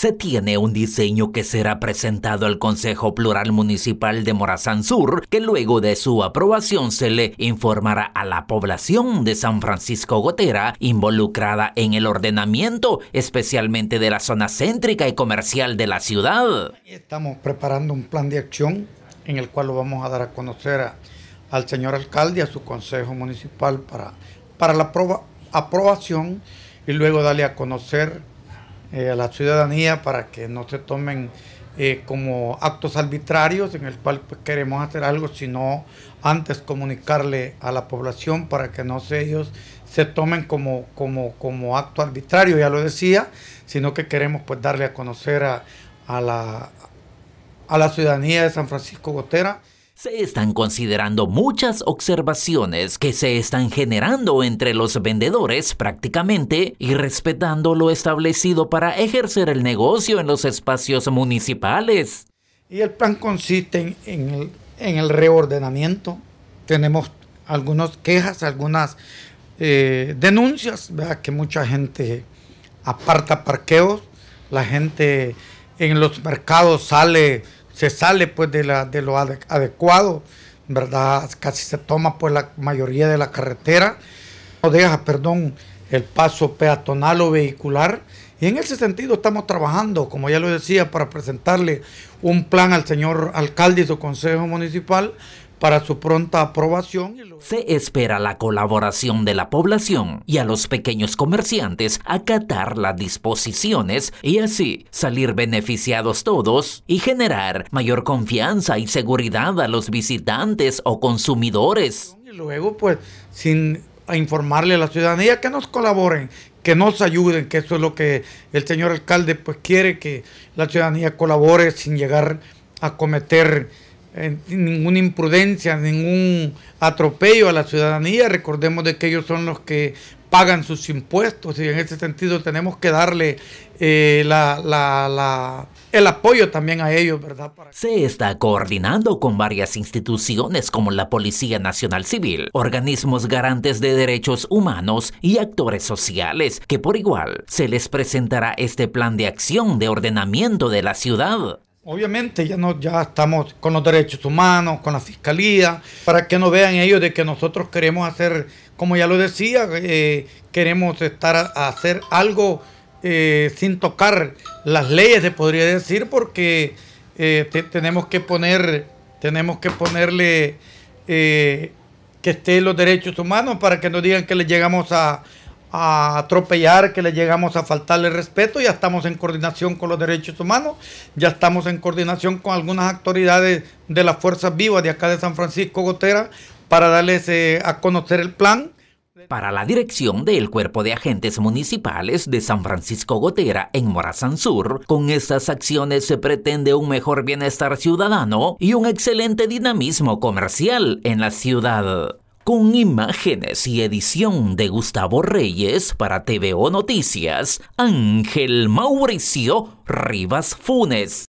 se tiene un diseño que será presentado al Consejo Plural Municipal de Morazán Sur, que luego de su aprobación se le informará a la población de San Francisco Gotera involucrada en el ordenamiento, especialmente de la zona céntrica y comercial de la ciudad. Estamos preparando un plan de acción en el cual lo vamos a dar a conocer al señor alcalde, a su consejo municipal para, para la aprobación y luego darle a conocer eh, a la ciudadanía para que no se tomen eh, como actos arbitrarios en el cual pues, queremos hacer algo, sino antes comunicarle a la población para que no se ellos se tomen como, como, como acto arbitrario, ya lo decía, sino que queremos pues darle a conocer a, a la, a la ciudadanía de San Francisco Gotera se están considerando muchas observaciones que se están generando entre los vendedores prácticamente y respetando lo establecido para ejercer el negocio en los espacios municipales. Y el plan consiste en, el, reordenamiento. Tenemos algunas quejas, algunas eh, denuncias, Vea que mucha gente aparta parqueos, la gente en los mercados sale se sale pues de, la, de lo adecuado, ¿verdad? Casi se toma pues la mayoría de la carretera, no deja, perdón, el paso peatonal o vehicular. Y en ese sentido estamos trabajando, como ya lo decía, para presentarle un plan al señor alcalde y su consejo municipal para su pronta aprobación. Se espera la colaboración de la población y a los pequeños comerciantes acatar las disposiciones y así salir beneficiados todos y generar mayor confianza y seguridad a los visitantes o consumidores. Y luego, pues, sin informarle a la ciudadanía que nos colaboren, que nos ayuden, que eso es lo que el señor alcalde pues quiere que la ciudadanía colabore sin llegar a cometer ninguna imprudencia, ningún atropello a la ciudadanía. Recordemos de que ellos son los que pagan sus impuestos y en ese sentido tenemos que darle eh, el apoyo también a ellos, ¿verdad? Se está coordinando con varias instituciones como la Policía Nacional Civil, organismos garantes de derechos humanos y actores sociales, que por igual se les presentará este plan de acción de ordenamiento de la ciudad. Obviamente ya, no, ya estamos con los derechos humanos, con la fiscalía, para que no vean ellos de que nosotros queremos hacer, como ya lo decía, eh, queremos estar a, hacer algo eh, sin tocar las leyes, se podría decir, porque eh, tenemos que poner, tenemos que ponerle que estén los derechos humanos para que no digan que le llegamos a, a atropellar, que le llegamos a faltarle respeto, ya estamos en coordinación con los derechos humanos, ya estamos en coordinación con algunas autoridades de las fuerzas vivas de acá de San Francisco Gotera para darles eh, a conocer el plan. Para la dirección del Cuerpo de Agentes Municipales de San Francisco Gotera en Morazán Sur, con estas acciones se pretende un mejor bienestar ciudadano y un excelente dinamismo comercial en la ciudad con imágenes y edición de Gustavo Reyes para TVO Noticias, Ángel Mauricio Rivas Funes.